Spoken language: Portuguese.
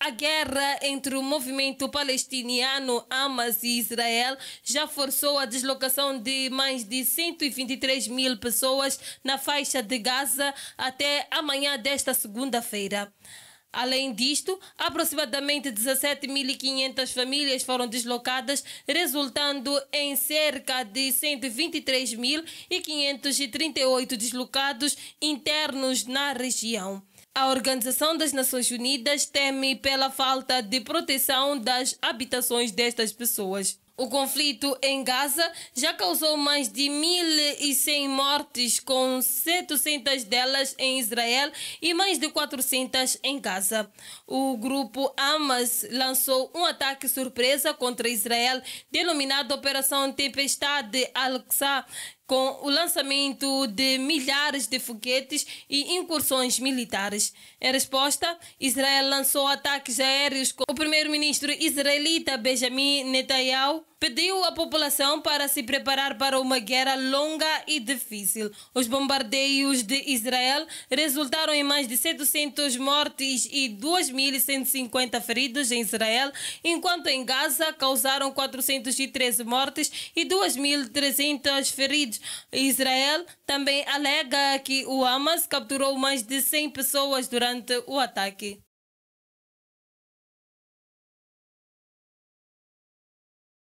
A guerra entre o movimento palestiniano Hamas e Israel já forçou a deslocação de mais de 123 mil pessoas na faixa de Gaza até amanhã desta segunda-feira. Além disto, aproximadamente 17.500 famílias foram deslocadas, resultando em cerca de 123.538 deslocados internos na região. A Organização das Nações Unidas teme pela falta de proteção das habitações destas pessoas. O conflito em Gaza já causou mais de 1.100 mortes, com 700 delas em Israel e mais de 400 em Gaza. O grupo Hamas lançou um ataque surpresa contra Israel, denominado Operação Tempestade Al-Aqsa, com o lançamento de milhares de foguetes e incursões militares. Em resposta, Israel lançou ataques aéreos. O primeiro-ministro israelita Benjamin Netanyahu pediu à população para se preparar para uma guerra longa e difícil. Os bombardeios de Israel resultaram em mais de 700 mortes e 2.150 feridos em Israel, enquanto em Gaza causaram 413 mortes e 2.300 feridos. Israel também alega que o Hamas capturou mais de 100 pessoas durante o ataque.